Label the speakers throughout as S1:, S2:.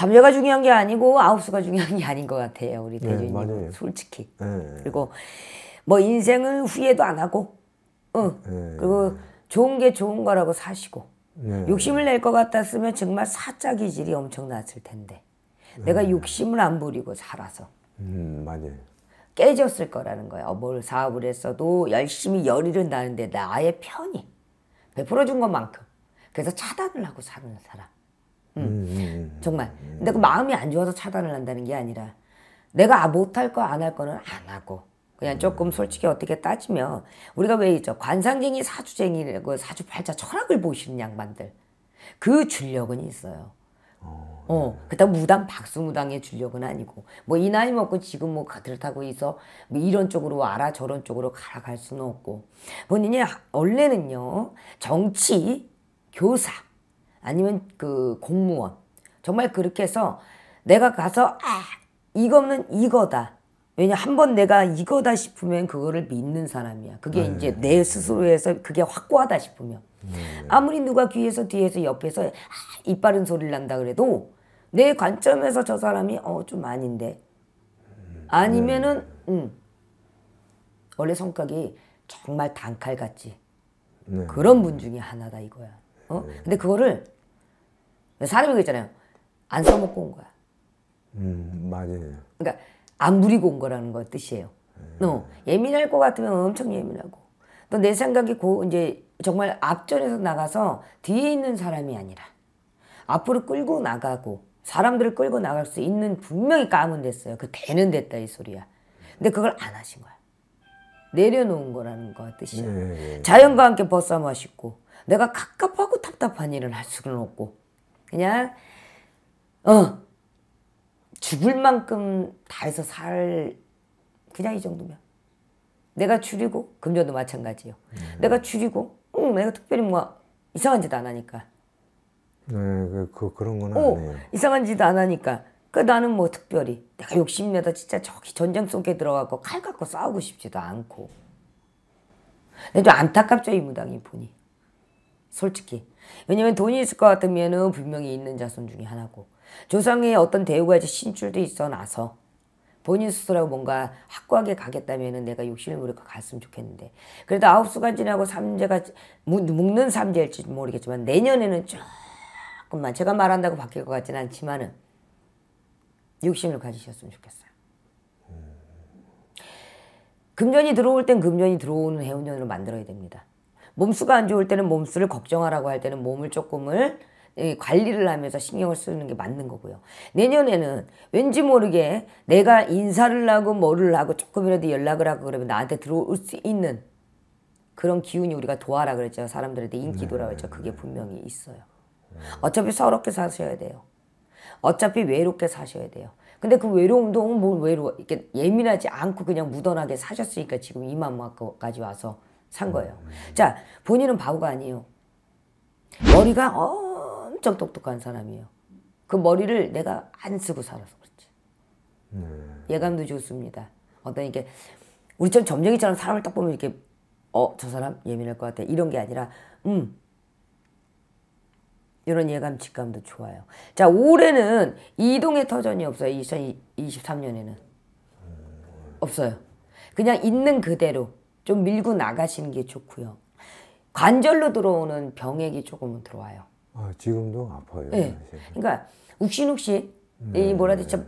S1: 삼려가 중요한 게 아니고 아홉수가 중요한 게 아닌 것 같아요. 우리 대준님 네, 솔직히. 네. 그리고 뭐 인생을 후회도 안 하고, 응. 네. 그리고 좋은 게 좋은 거라고 사시고 네. 욕심을 낼 것 같았으면 정말 사짜 기질이 엄청났을 텐데 네. 내가 욕심을 안 부리고 살아서.
S2: 음 맞아요.
S1: 깨졌을 거라는 거예뭘 어, 사업을 했어도 열심히 열일은 나는데 나의 편이 베풀어준 것만큼. 그래서 차단을 하고 사는 사람. 음. 음, 음, 음. 정말. 근데 그 마음이 안 좋아서 차단을 한다는 게 아니라 내가 아, 못할 거 안 할 거는 안 하고 그냥 조금 솔직히 어떻게 따지면 우리가 왜 있죠 관상쟁이 사주쟁이라고 그 사주팔자 철학을 보시는 양반들 그주력은 있어요. 어, 어 네. 그다음 무당 박수무당의 주력은 아니고 뭐 이 나이 먹고 지금 뭐 가들 타고 있어 뭐 이런 쪽으로 와라 저런 쪽으로 가라 갈 수는 없고 본인이 원래는요 정치 교사 아니면 그 공무원 정말 그렇게 해서 내가 가서 아 이거는 이거다 왜냐 한 번 내가 이거다 싶으면 그거를 믿는 사람이야 그게 네. 이제 내 스스로에서 그게 확고하다 싶으면 네. 아무리 누가 귀에서 뒤에서 옆에서 아, 이빠른 소리를 난다 그래도 내 관점에서 저 사람이 어 좀 아닌데 아니면은 네. 음 원래 성격이 정말 단칼같이 네. 그런 분 중에 하나다 이거야. 어? 음. 근데 그거를 사람이 그랬잖아요. 안 써먹고 온 거야.
S2: 음, 맞아요.
S1: 그러니까 안 부리고 온 거라는 거 뜻이에요. 음. 어, 예민할 것 같으면 엄청 예민하고 또 내 생각이 고 이제 정말 앞전에서 나가서 뒤에 있는 사람이 아니라 앞으로 끌고 나가고 사람들을 끌고 나갈 수 있는 분명히 까문 됐어요. 그 대는 됐다 이 소리야. 근데 그걸 안 하신 거야. 내려놓은 거라는 거 뜻이야. 네. 네, 네. 자연과 함께 벗삼아 싶고 내가 갑갑하고 답답한 일을 할 수는 없고 그냥 어 죽을 만큼 다해서 살 그냥 이 정도면 내가 줄이고 금전도 마찬가지요. 음. 내가 줄이고 응, 어, 내가 특별히 뭐 이상한 짓 안 하니까. 네,
S2: 그, 그 그런 건 어,
S1: 이상한 짓 안 하니까. 그 나는 뭐 특별히 내가 욕심내다 진짜 저기 전쟁 속에 들어가고 칼 갖고 싸우고 싶지도 않고. 근데 좀 안타깝죠 이 무당이 보니. 솔직히 왜냐면 돈이 있을 것 같으면은 분명히 있는 자손 중에 하나고 조상의 어떤 대우가 이제 신출돼 있어 나서 본인 스스로 뭔가 확고하게 가겠다면은 내가 욕심을 부릴까 갔으면 좋겠는데 그래도 아홉 수가 지나고 삼재가 묶는 삼재일지 모르겠지만 내년에는 조금만 제가 말한다고 바뀔 것 같지는 않지만은 욕심을 가지셨으면 좋겠어요. 음. 금전이 들어올 땐 금전이 들어오는 해운년으로 만들어야 됩니다. 몸수가 안 좋을 때는 몸수를 걱정하라고 할 때는 몸을 조금을 관리를 하면서 신경을 쓰는 게 맞는 거고요. 내년에는 왠지 모르게 내가 인사를 하고 뭐를 하고 조금이라도 연락을 하고 그러면 나한테 들어올 수 있는 그런 기운이 우리가 도와라 그랬죠. 사람들한테 인기도라 그랬죠. 네. 그게 분명히 있어요. 네. 어차피 서럽게 사셔야 돼요. 어차피 외롭게 사셔야 돼요. 근데 그 외로움도 뭘 뭐 외로워 이렇게 예민하지 않고 그냥 무던하게 사셨으니까 지금 이만큼까지 와서 산 음, 거예요. 음. 자, 본인은 바보가 아니에요. 머리가 엄청 똑똑한 사람이에요. 그 머리를 내가 안 쓰고 살아서 그렇지. 네. 예감도 좋습니다. 어떤 이게 우리처럼 점쟁이처럼 사람을 딱 보면 이렇게 어, 저 사람 예민할 것 같아. 이런 게 아니라 음. 이런 예감 직감도 좋아요. 자, 올해는 이동의 터전이 없어요. 2023년에는. 음. 없어요. 그냥 있는 그대로 좀 밀고 나가시는 게 좋고요. 관절로 들어오는 병액이 조금은 들어와요.
S2: 아, 지금도 아파요. 네.
S1: 그러니까 욱신욱신 이 네. 뭐라 해야 되지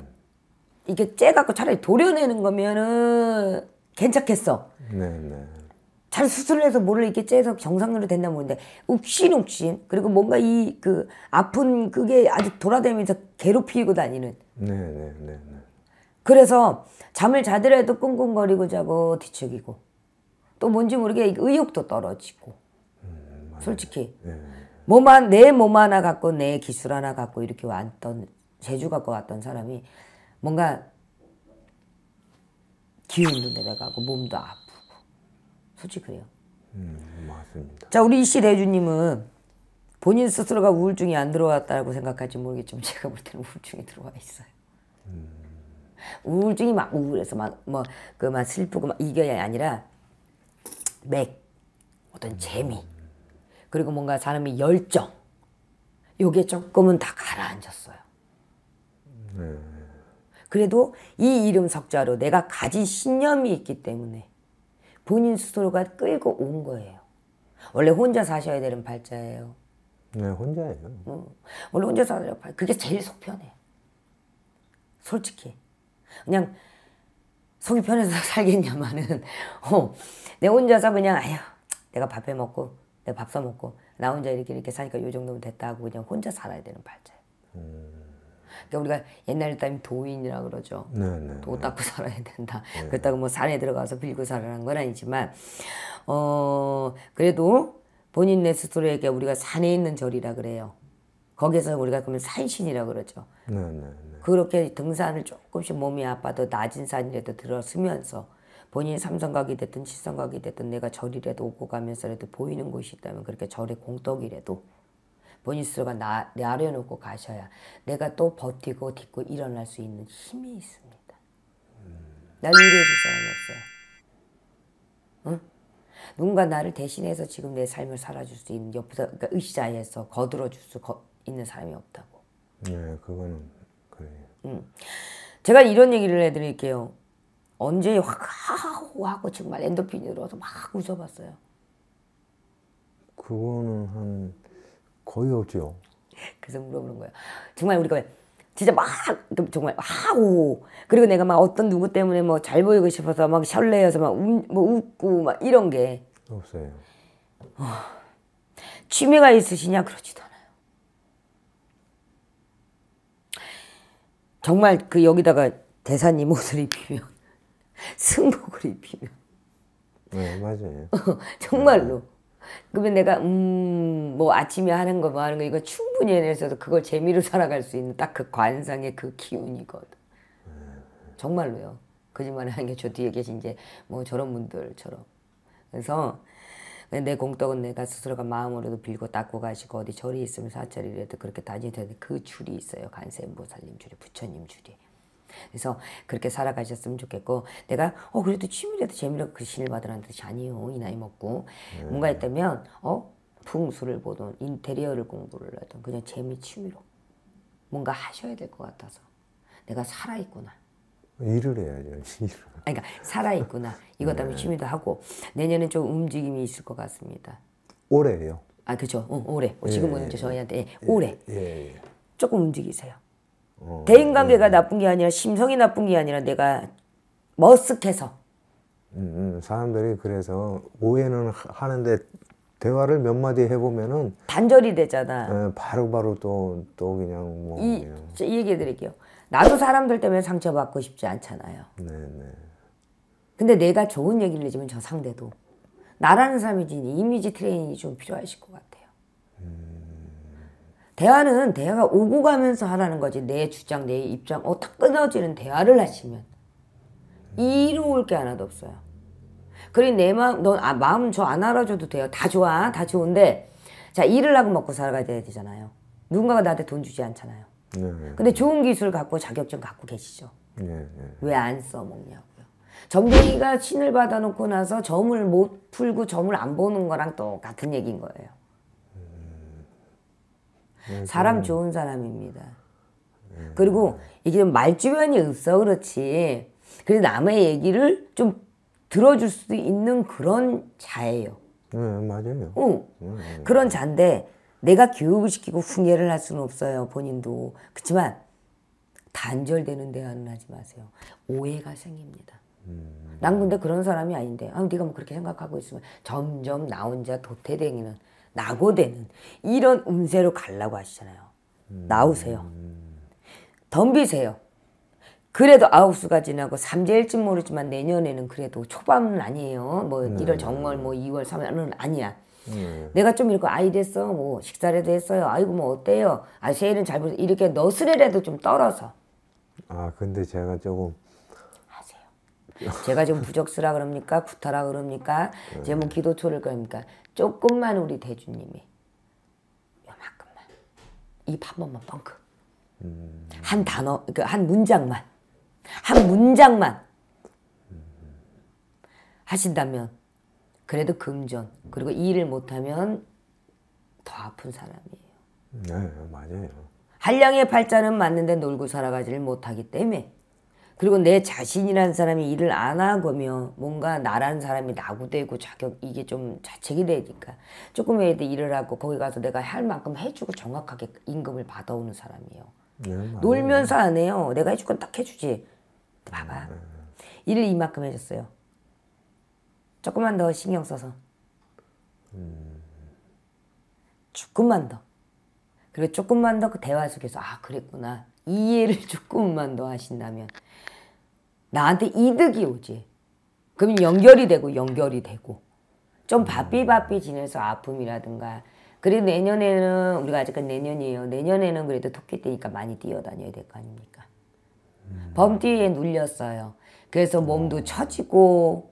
S1: 이게 째갖고 차라리 도려내는 거면은 괜찮겠어. 네, 네. 잘 수술해서 뭐 이렇게 째서 정상으로 된다 모르는데 욱신욱신 그리고 뭔가 이 그 아픈 그게 아주 돌아다니면서 괴롭히고 다니는.
S2: 네, 네, 네, 네.
S1: 그래서 잠을 자더라도 끙끙거리고 자고 뒤척이고. 또 뭔지 모르게 의욕도 떨어지고 음, 솔직히 네. 뭐만 내몸 하나 갖고 내 기술 하나 갖고 이렇게 왔던 제주 갖고 왔던 사람이 뭔가 기운도 내려가고 몸도 아프고 솔직히 그래요.
S2: 음, 맞습니다.
S1: 자 우리 이씨 대주님은 본인 스스로가 우울증이 안 들어왔다고 생각할지 모르겠지만 제가 볼 때는 우울증이 들어와 있어요. 음. 우울증이 막 우울해서 막 뭐그막 뭐 그 슬프고 막 이게 아니라 맥, 어떤 재미, 그리고 뭔가 사람이 열정, 요게 조금은 다 가라앉았어요. 네. 그래도 이 이름 석자로 내가 가진 신념이 있기 때문에 본인 스스로가 끌고 온 거예요. 원래 혼자 사셔야 되는 발자예요.
S2: 네, 혼자예요. 응. 어, 원래 혼자 사는
S1: 발. 그게 제일 속편해. 솔직히. 그냥 속이 편해서 살겠냐마는 어, 내 혼자서 그냥 아휴 내가 밥해 먹고 내가 밥 사 먹고 나 혼자 이렇게 이렇게 사니까 요 정도면 됐다 하고 그냥 혼자 살아야 되는 발자예 그러니까 우리가 옛날에 따면 도인이라 그러죠. 네, 네, 도 네. 닦고 살아야 된다. 네. 그렇다고 뭐 산에 들어가서 빌고 살아라는 건 아니지만 어 그래도 본인 내 스스로에게 우리가 산에 있는 절이라 그래요. 거기서 우리가 그러면 산신이라 그러죠.
S2: 네, 네. 네.
S1: 그렇게 등산을 조금씩 몸이 아파도 낮은 산이라도 들어서면서 본인 삼성각이 됐든 칠성각이 됐든 내가 절이라도 오고 가면서라도 보이는 곳이 있다면 그렇게 절의 공덕이라도 본인 스스로가 나, 내려놓고 가셔야 내가 또 버티고 딛고 일어날 수 있는 힘이 있습니다. 날 위로해 줄 사람이 없어요. 누군가 나를 대신해서 지금 내 삶을 살아줄 수 있는 옆에서 그러니까 의자에서 거들어줄 수 있는 사람이 없다고.
S2: 네, 그거는
S1: 네. 음. 제가 이런 얘기를 해드릴게요. 언제 확 하고 정말 엔도핀이 들어와서 막 웃어봤어요.
S2: 그거는 한 거의 없죠.
S1: 그래서 물어보는 거예요. 정말 우리가 진짜 막 정말 하고 그리고 내가 막 어떤 누구 때문에 뭐 잘 보이고 싶어서 막 설레여서 막뭐 웃고 막 이런 게
S2: 없어요. 어,
S1: 취미가 있으시냐 그러지도 않아. 정말 그 여기다가 대사님 옷을 입히면 승복을 입히면 네 맞아요 정말로 네. 그러면 내가 음 뭐 아침에 하는 거 뭐 하는 거 이거 충분히 해내서도 그걸 재미로 살아갈 수 있는 딱 그 관상의 그 기운이거든 네. 정말로요 거짓말 하는 게 저 뒤에 계신 이제 뭐 저런 분들처럼 그래서 내 공덕은 내가 스스로가 마음으로도 빌고 닦고 가시고 어디 절이 있으면 사찰이라도 그렇게 다니게 되는데 그 줄이 있어요. 간세음보살님 줄이 부처님 줄이. 그래서 그렇게 살아가셨으면 좋겠고 내가 어 그래도 취미라도 재미로 그 신을 받으라는 뜻이 아니요이 나이 먹고 음. 뭔가 있다면 어 풍수를 보든 인테리어를 공부를 하든 그냥 재미 취미로 뭔가 하셔야 될 것 같아서 내가 살아있구나
S2: 일을 해야죠. 일을. 그러니까
S1: 살아 있구나. 이것 때문에 네. 취미도 하고 내년에 좀 움직임이 있을 것 같습니다. 올해요. 아 그죠. 어, 올해. 어, 지금은 예. 이제 저희한테 예, 올해 예, 예. 조금 움직이세요. 어, 대인관계가 예. 나쁜 게 아니라 심성이 나쁜 게 아니라 내가 머쓱해서.
S2: 음, 음, 사람들이 그래서 오해는 하는데 대화를 몇 마디 해보면은
S1: 단절이 되잖아.
S2: 바로바로 또 또 그냥 뭐. 이,
S1: 얘기 드릴게요. 나도 사람들 때문에 상처받고 싶지 않잖아요. 네네. 네. 근데 내가 좋은 얘기를 해주면 저 상대도 나라는 사람이 지 이미지 트레이닝이 좀 필요하실 것 같아요. 음... 대화는 대화가 오고 가면서 하라는 거지 내 주장 내 입장 어탁 끊어지는 대화를 하시면 이로울 게 하나도 없어요. 그리고 내 마음 넌 아, 마음 저 안 알아줘도 돼요. 다 좋아 다 좋은데 자 일을 하고 먹고 살아가야 되잖아요. 누군가가 나한테 돈 주지 않잖아요. 예. 근데 좋은 기술 갖고 자격증 갖고 계시죠. 네. 예, 예. 왜안 써먹냐고요. 점쟁이가 신을 받아놓고 나서 점을 못 풀고 점을 안 보는 거랑 똑같은 얘기인 거예요. 사람 좋은 사람입니다. 그리고 이게 좀 말주변이 없어 그렇지. 그래서 남의 얘기를 좀 들어줄 수도 있는 그런 자예요. 네, 맞아요. 응. 네, 그런 자인데 내가 교육을 시키고 훈계를 할 수는 없어요. 본인도. 그렇지만 단절되는 대화는 하지 마세요. 오해가 생깁니다. 음. 난 근데 그런 사람이 아닌데 아, 네가 뭐 그렇게 생각하고 있으면 점점 나 혼자 도태되기는 나고되는 이런 음세로 갈라고 하시잖아요. 음. 나오세요. 덤비세요. 그래도 아홉 수가 지나고 삼재일지 모르지만 내년에는 그래도 초반은 아니에요. 뭐 네. 1월 정월 뭐 2월 3월은 아니야. 음. 내가 좀 이렇게 아이 됐어 뭐 식사라도 했어요 아이고 뭐 어때요 아 세일은 잘 모르 이렇게 너스레라도 좀 떨어서
S2: 아 근데 제가 조금
S1: 하세요 제가 지금 부적스라 그럽니까 부타라 그럽니까 음. 예. 제뭐 기도초를 그럽니까 조금만 우리 대주님이 요만큼만 입한 번만 뻥크 음. 한 단어 그한 그러니까 문장만 한 문장만 음. 하신다면 그래도 금전 그리고 일을 못하면 더 아픈 사람이에요.
S2: 네 맞아요.
S1: 한량의 팔자는 맞는데 놀고 살아가지를 못하기 때문에 그리고 내 자신이란 사람이 일을 안 하고면 뭔가 나란 사람이 나고되고 자격 이게 좀 자책이 되니까 조금이라 일을 하고 거기 가서 내가 할 만큼 해주고 정확하게 임금을 받아오는 사람이에요. 네, 놀면서 안 해요. 내가 해줄 건 딱 해주지. 봐봐. 네. 일을 이만큼 해줬어요. 조금만 더 신경 써서. 음. 조금만 더. 그리고 조금만 더 그 대화 속에서 아 그랬구나 이해를 조금만 더 하신다면 나한테 이득이 오지. 그럼 연결이 되고 연결이 되고 좀 바삐바삐 지내서 아픔이라든가 그래도 내년에는 우리가 아직은 내년이에요. 내년에는 그래도 토끼 때니까 많이 뛰어다녀야 될 거 아닙니까? 범띠에 눌렸어요. 그래서 몸도 처지고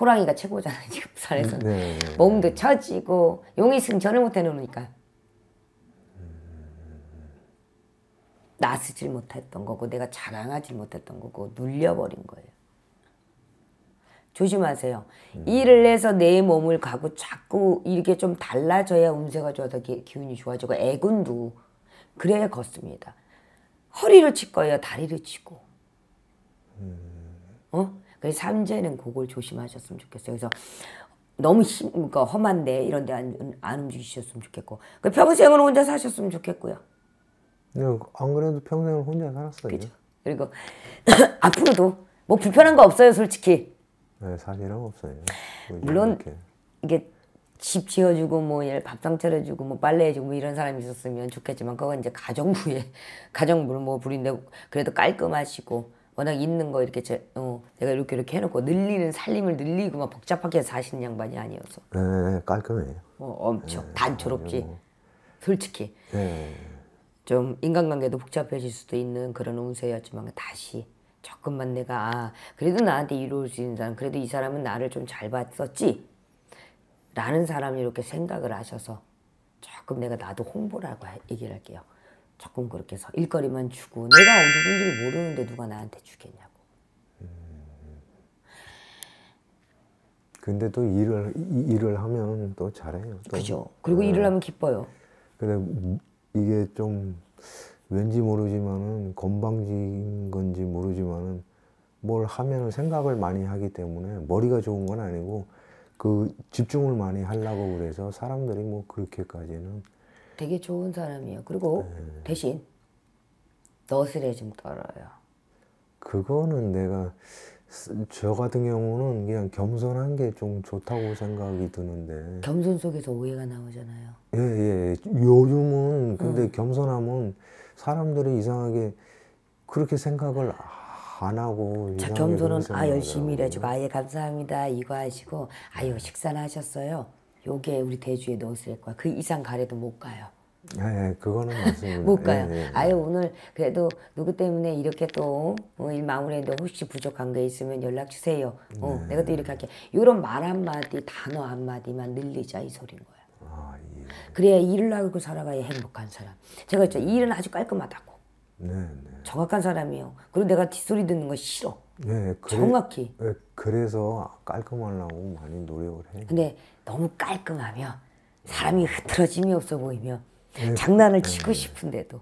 S1: 호랑이가 최고잖아요 지금 산에서 네. 몸도 처지고 용이 있 전을 못 해놓으니까 나서질 못했던 거고 내가 자랑하지 못했던 거고 눌려버린 거예요. 조심하세요. 음. 일을 해서 내 몸을 가고 자꾸 이렇게 좀 달라져야 운세가 좋아서 기, 운이 좋아지고 애군도 그래야 걷습니다. 허리를 칠 거예요. 다리를 치고. 음. 어? 그래서 삼재는 그걸 조심하셨으면 좋겠어요. 그래서 너무 힘, 그러니까 험한데 이런 데 안, 안 움직이셨으면 좋겠고 그 평생을 혼자 사셨으면 좋겠고요. 네, 안 그래도 평생을 혼자 살았어요. 그죠. 그리고 앞으로도 뭐 불편한 거 없어요, 솔직히.
S2: 네, 사실은 없어요. 물론 이렇게.
S1: 이게 집 지어주고 뭐 예, 밥상 차려주고 뭐 빨래해주고 뭐 이런 사람이 있었으면 좋겠지만 그건 이제 가정부에 가정부를 뭐 부린데 그래도 깔끔하시고 워낙 있는 거 이렇게 제, 어, 내가 이렇게 이렇게 해놓고 늘리는 살림을 늘리고 막 복잡하게 사시는 양반이 아니어서.
S2: 네, 네 깔끔해요.
S1: 어, 엄청 네, 단조롭지. 뭐. 솔직히. 네. 좀 인간관계도 복잡해질 수도 있는 그런 운세였지만 다시 조금만 내가 아 그래도 나한테 이루어 있는 사람 그래도 이 사람은 나를 좀 잘 봤었지 라는 사람이 이렇게 생각을 하셔서 조금 내가 나도 홍보라고 얘기를 할게요. 조금 그렇게 해서 일거리만 주고 내가 누군지 모르는데 누가 나한테 주겠냐고. 음.
S2: 근데 또 일을 일을 하면 또 잘해요. 또. 그죠.
S1: 그리고 어. 일을 하면 기뻐요.
S2: 근데 이게 좀 왠지 모르지만은 건방진 건지 모르지만은 뭘 하면 생각을 많이 하기 때문에 머리가 좋은 건 아니고 그 집중을 많이 하려고 그래서 사람들이 뭐 그렇게까지는
S1: 되게 좋은 사람이에요. 그리고 네. 대신 너스레 좀 떨어요.
S2: 그거는 내가 저 같은 경우는 그냥 겸손한 게 좀 좋다고 생각이 드는데
S1: 겸손 속에서 오해가 나오잖아요.
S2: 예예. 예, 예. 요즘은 근데 응. 음. 겸손함은 사람들이 이상하게 그렇게 생각을 안 하고 자, 겸손은 아 열심히 일해주고 아예
S1: 감사합니다 이거 하시고 아유 식사나 하셨어요. 요게 우리 대주에 넣었을 거야. 그 이상 가래도 못 가요.
S2: 예, 그거는 맞습니다. 못 가요. 예, 예, 예. 아유
S1: 오늘 그래도 누구 때문에 이렇게 또일 어, 마무리했는데 혹시 부족한 게 있으면 연락 주세요. 어, 네. 내가 또 이렇게 할게. 이런 말 한마디, 단어 한마디만 늘리자 이 소린 거야. 아, 예. 그래야 일을 하고 살아가야 행복한 사람. 제가 있죠. 일은 아주 깔끔하다고. 네, 네. 정확한 사람이요. 그리고 내가 뒷소리 듣는 거 싫어.
S2: 네, 그래, 정확히. 네, 그래서 깔끔하려고 많이 노력을 해요.
S1: 근데 너무 깔끔하며 사람이 흐트러짐이 없어 보이며 네, 장난을 치고 네. 싶은데도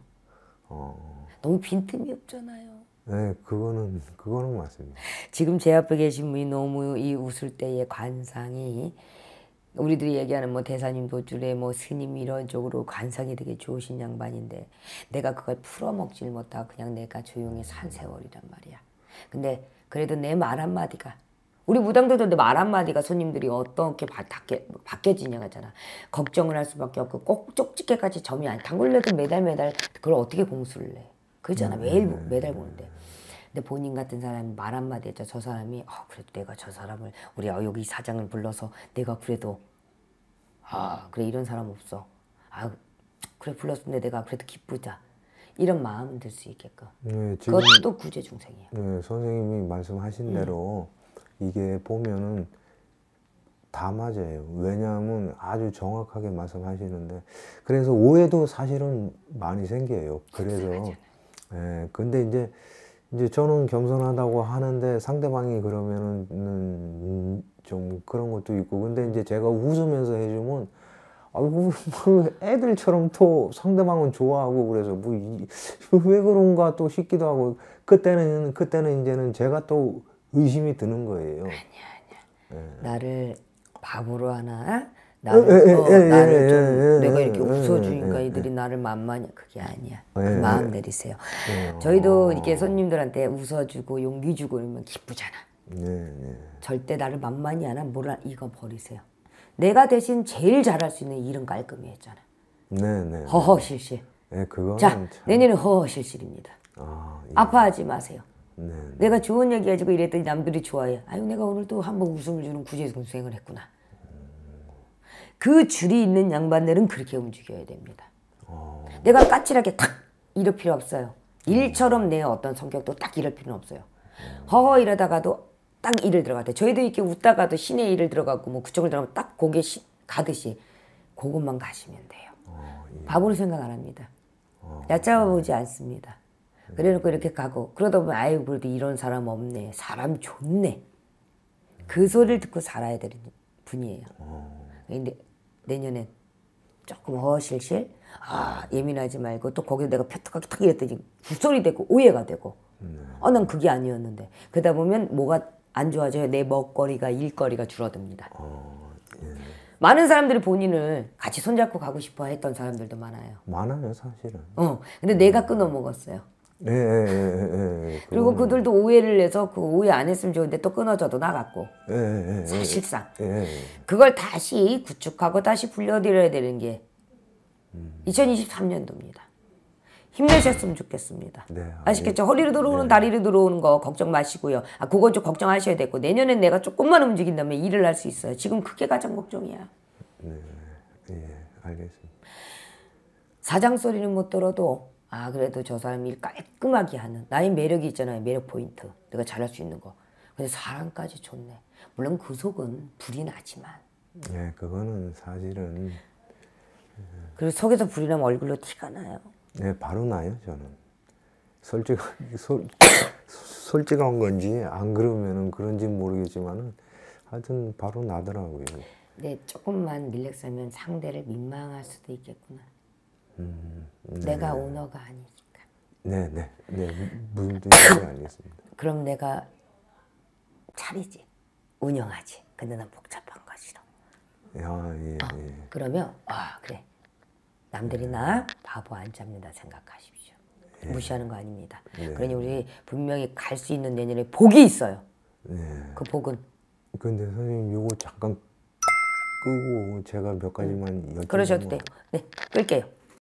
S1: 어... 너무 빈틈이 없잖아요.
S2: 네, 그거는 그거는 맞습니다.
S1: 지금 제 앞에 계신 분이 너무 이 웃을 때의 관상이 우리들이 얘기하는 뭐 대사님 도줄에 뭐 스님 이런 쪽으로 관상이 되게 좋으신 양반인데 내가 그걸 풀어먹질 못하고 그냥 내가 조용히 산 세월이란 말이야. 근데 그래도 내 말 한마디가 우리 무당들도 말 한마디가 손님들이 어떻게 바뀌, 지냐가 잖아 걱정을 할 수밖에 없고 꼭 쪽집게까지 점이 아니 단골래도 매달 매달 그걸 어떻게 공수를 해. 그렇잖아. 음. 매일 매달 보는데. 근데 본인 같은 사람이 말 한마디 했죠. 저 사람이 어, 그래도 내가 저 사람을 우리 아, 여기 사장을 불러서 내가 그래도 아 그래 이런 사람 없어. 아 그래 불렀는데 내가 그래도 기쁘자. 이런 마음 들 수 있게끔. 네, 지금, 그것도 구제 중생이에요.
S2: 네, 선생님이 말씀하신 음. 대로 이게 보면은 다 맞아요. 왜냐하면 아주 정확하게 말씀하시는데 그래서 오해도 사실은 많이 생겨요. 그래서 예, 근데 이제 이제 저는 겸손하다고 하는데 상대방이 그러면은 음, 좀 그런 것도 있고 근데 이제 제가 웃으면서 해주면 아이고 뭐 애들처럼 또 상대방은 좋아하고 그래서 뭐왜 그런가 또 싶기도 하고 그때는 그때는 이제는 제가 또 의심이 드는 거예요.
S1: 아니야, 아니야. 예. 나를 바보로 하나? 나를, 어, 나를 좀 내가 이렇게 웃어주니까 이들이 나를 만만히 그게 아니야. 예, 그 예. 마음 내리세요.
S2: 예. 저희도 이렇게
S1: 손님들한테 웃어주고 용기 주고 그러면 기쁘잖아. 절대 나를 만만히 하면 몰라 이거 버리세요. 내가 대신 제일 잘할 수 있는 일은 깔끔히 했잖아.
S2: 네네. 네. 허허실실. 네, 그거. 자, 참...
S1: 내년에 허허실실입니다. 아, 예. 파하지 마세요. 네, 네. 내가 좋은 얘기 가지고 이랬더니 남들이 좋아해. 아유 내가 오늘 또한번 웃음을 주는 구제동생을 했구나. 그 줄이 있는 양반들은 그렇게 움직여야 됩니다. 어... 내가 까칠하게 탁 이럴 필요 없어요. 일처럼 내 어떤 성격도 딱 이럴 필요는 없어요. 허허 이러다가도 딱 일을 들어가대. 저희도 이렇게 웃다가도 시내 일을 들어가고 뭐 그쪽을 들어가면 딱 고개 시, 가듯이 그것만 가시면 돼요. 어, 예. 바보로 생각 안 합니다. 어. 얕잡아보지 않습니다. 그래놓고 이렇게 가고 그러다 보면 아이고 그래도 이런 사람 없네 사람 좋네 그 소리를 듣고 살아야 되는 분이에요 어. 근데 내년엔 조금 어실실 아 예민하지 말고 또 거기서 내가 펴떡하게 탁 이랬더니 구소리 되고 오해가 되고 음. 어난 아, 그게 아니었는데 그러다 보면 뭐가 안 좋아져요 내 먹거리가 일거리가 줄어듭니다 어, 예. 많은 사람들이 본인을 같이 손잡고 가고 싶어 했던 사람들도 많아요 많아요 사실은 어 근데 음. 내가 끊어 먹었어요
S2: 예 예 예, 예, 예, 예, 그리고
S1: 그들도 오해를 해서 그 오해 안 했으면 좋은데 또 끊어져도 나갔고
S2: 사실상
S1: 그걸 다시 구축하고 다시 불려드려야 되는 게 2023년도입니다. 음. 힘내셨으면 좋겠습니다.
S2: 네, 아, 시겠죠
S1: 허리로 들어오는 네. 다리로 들어오는 거 걱정 마시고요. 아 그건 좀 걱정하셔야 되고 내년엔 내가 조금만 움직인다면 일을 할 수 있어요. 지금 그게 가장 걱정이야.
S2: 네, 예, 알겠습니다.
S1: 사장 소리는 못 들어도 아 그래도 저 사람이 깔끔하게 하는 나의 매력이 있잖아요 매력 포인트 내가 잘할 수 있는 거 근데 사람까지 좋네 물론 그 속은 불이 나지만
S2: 네 그거는 사실은
S1: 그리고 속에서 불이 나면 얼굴로 티가 나요
S2: 네 바로 나요 저는 솔직 솔, 솔직한 건지 안 그러면은 그런지 모르겠지만은 하여튼 바로 나더라고요
S1: 네 조금만 릴렉스하면 상대를 민망할 수도 있겠구나
S2: 음, 내가 네.
S1: 오너가 아니니까.
S2: 네, 네, 네, 무슨 뜻인지 알겠습니다.
S1: 그럼 내가 차리지, 운영하지. 근데 그 난 복잡한 거 싫어.
S2: 아, 예, 어, 예.
S1: 그러면 아 그래, 남들이 네. 나 바보 안 잡는다 생각하십시오. 예. 무시하는 거 아닙니다. 네. 그러니 우리 분명히 갈 수 있는 내년에 복이 있어요. 네. 그 복은.
S2: 근데 선생님 요거 잠깐 끄고 제가 몇 가지만 음. 그러셔도 돼요.
S1: 네, 끌게요.